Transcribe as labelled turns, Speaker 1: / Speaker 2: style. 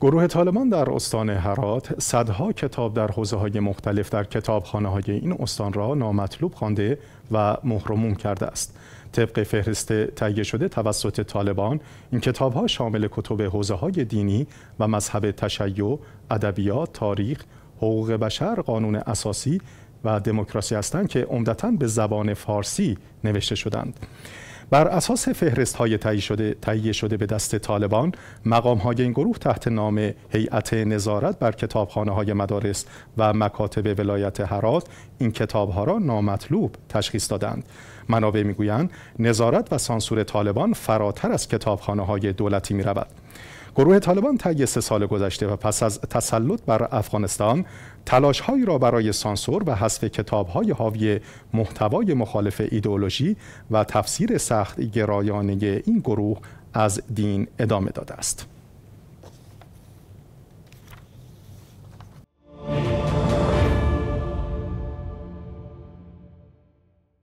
Speaker 1: گروه طالبان در استان هرات صدها کتاب در حوزه های مختلف در کتابخانه های این استان را نامطلوب خوانده و محرموم کرده است. طبق فهرست تهیه شده توسط طالبان این کتاب شامل کتب حوزه های دینی و مذهب تشیع، ادبیات، تاریخ، حقوق بشر، قانون اساسی و دموکراسی هستند که عمدتا به زبان فارسی نوشته شدند. بر اساس فهرست های تهیه شده،, شده به دست طالبان مقام های این گروه تحت نام هیئت نظارت بر کتابخانه های مدارس و مکاتب ولایت هرات این کتاب ها را نامطلوب تشخیص دادند منابع میگویند نظارت و سانسور طالبان فراتر از کتابخانه های دولتی می رود. گروه طالبان طی سه سال گذشته و پس از تسلط بر افغانستان تلاشهایی را برای سانسور و حذف کتابهای حاوی محتوای مخالف ایدئولوژی و تفسیر سخت گرایانه این گروه از دین ادامه داده است.